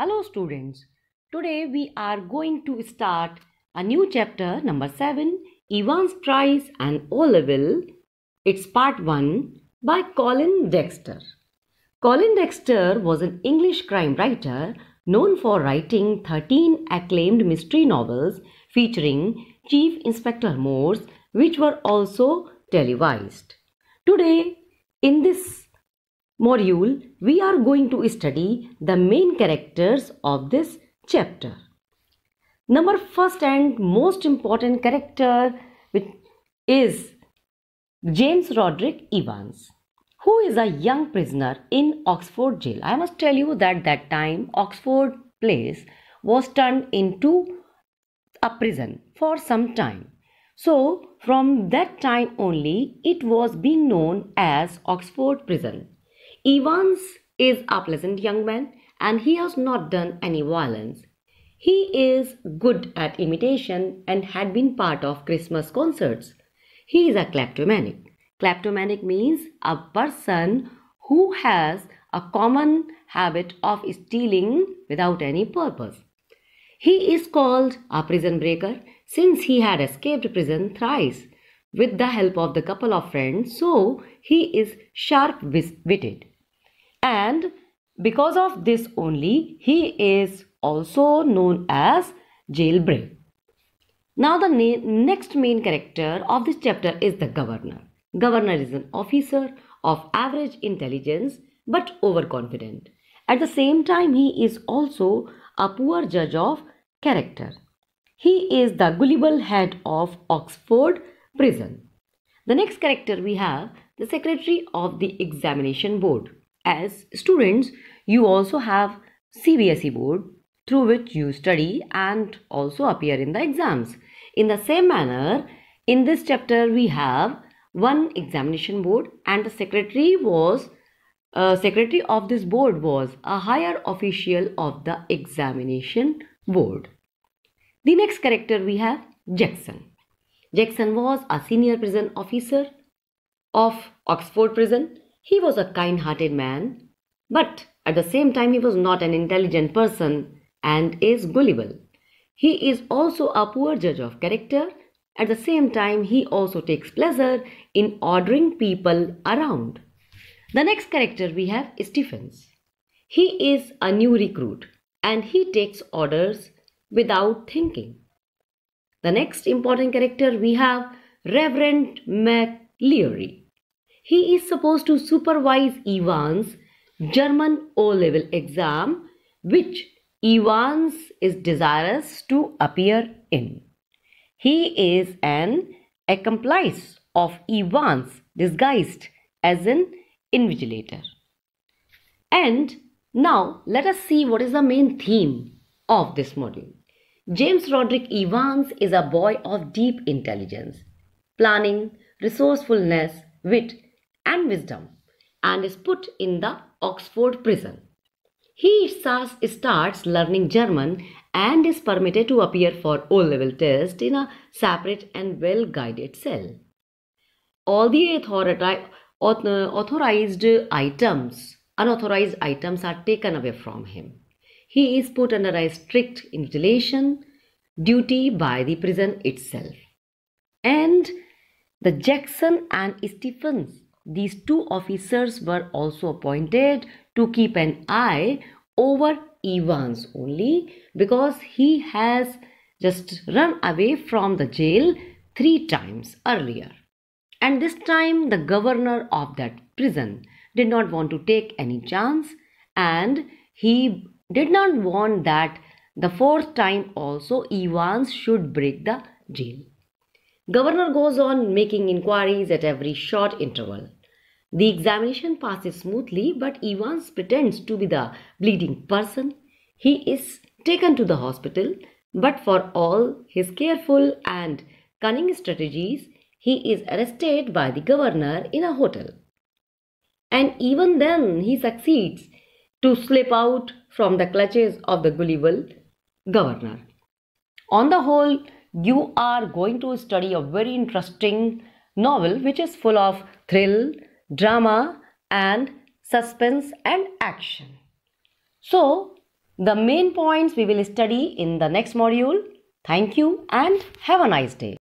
Hello students, today we are going to start a new chapter number 7 Evans Price and o It's part 1 by Colin Dexter. Colin Dexter was an English crime writer known for writing 13 acclaimed mystery novels featuring Chief Inspector Morse which were also televised. Today in this module, we are going to study the main characters of this chapter. Number first and most important character which is James Roderick Evans who is a young prisoner in Oxford jail. I must tell you that that time Oxford place was turned into a prison for some time. So from that time only it was being known as Oxford prison. Evans is a pleasant young man and he has not done any violence. He is good at imitation and had been part of Christmas concerts. He is a kleptomaniac. Kleptomaniac means a person who has a common habit of stealing without any purpose. He is called a prison breaker since he had escaped prison thrice with the help of the couple of friends, so he is sharp witted. And because of this only, he is also known as jailbreak. Now, the next main character of this chapter is the governor. Governor is an officer of average intelligence but overconfident. At the same time, he is also a poor judge of character. He is the gullible head of Oxford prison. The next character we have the secretary of the examination board. As students, you also have CBSE board through which you study and also appear in the exams. In the same manner, in this chapter we have one examination board and the secretary was uh, secretary of this board was a higher official of the examination board. The next character we have Jackson. Jackson was a senior prison officer of Oxford prison. He was a kind hearted man, but at the same time, he was not an intelligent person and is gullible. He is also a poor judge of character. At the same time, he also takes pleasure in ordering people around. The next character we have is Stephens. He is a new recruit and he takes orders without thinking. The next important character we have Reverend McLeary. He is supposed to supervise Evans' German O-level exam which Evans is desirous to appear in. He is an accomplice of Evans disguised as an invigilator. And now let us see what is the main theme of this module. James Roderick Evans is a boy of deep intelligence, planning, resourcefulness, wit, and wisdom, and is put in the Oxford prison. He starts learning German and is permitted to appear for O level test in a separate and well guided cell. All the authorized items, unauthorized items are taken away from him he is put under a strict isolation duty by the prison itself. And the Jackson and Stephens, these two officers were also appointed to keep an eye over Evans only because he has just run away from the jail three times earlier. And this time, the governor of that prison did not want to take any chance and he did not want that the fourth time also Evans should break the jail. Governor goes on making inquiries at every short interval. The examination passes smoothly, but Evans pretends to be the bleeding person. He is taken to the hospital, but for all his careful and cunning strategies, he is arrested by the governor in a hotel. And even then, he succeeds to slip out from the clutches of the gullible governor. On the whole, you are going to study a very interesting novel which is full of thrill, drama, and suspense and action. So, the main points we will study in the next module. Thank you and have a nice day.